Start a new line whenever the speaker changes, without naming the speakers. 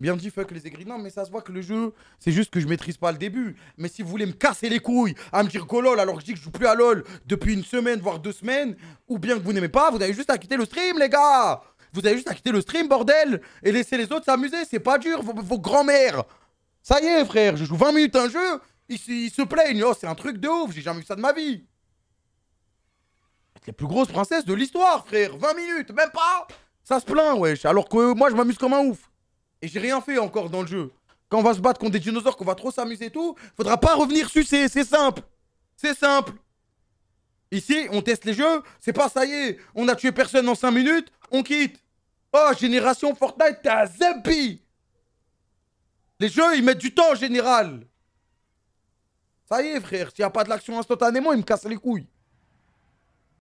Bien dit, fuck les aigris. Non, mais ça se voit que le jeu, c'est juste que je maîtrise pas le début. Mais si vous voulez me casser les couilles à me dire go lol alors que je dis que je joue plus à lol depuis une semaine, voire deux semaines, ou bien que vous n'aimez pas, vous avez juste à quitter le stream, les gars. Vous avez juste à quitter le stream, bordel. Et laisser les autres s'amuser. C'est pas dur, vos, grands-mères. Ça y est, frère, je joue 20 minutes un jeu. Ils, se plaignent. Oh, c'est un truc de ouf. J'ai jamais vu ça de ma vie. C'est la plus grosse princesse de l'histoire, frère. 20 minutes, même pas. Ça se plaint, wesh. Alors que moi, je m'amuse comme un ouf. Et j'ai rien fait encore dans le jeu. Quand on va se battre contre des dinosaures, qu'on va trop s'amuser et tout, faudra pas revenir sucer, c'est simple. C'est simple. Ici, on teste les jeux, c'est pas ça y est, on a tué personne en 5 minutes, on quitte. Oh, génération Fortnite, t'as zombie. Les jeux, ils mettent du temps en général. Ça y est, frère, s'il n'y a pas de l'action instantanément, ils me cassent les couilles.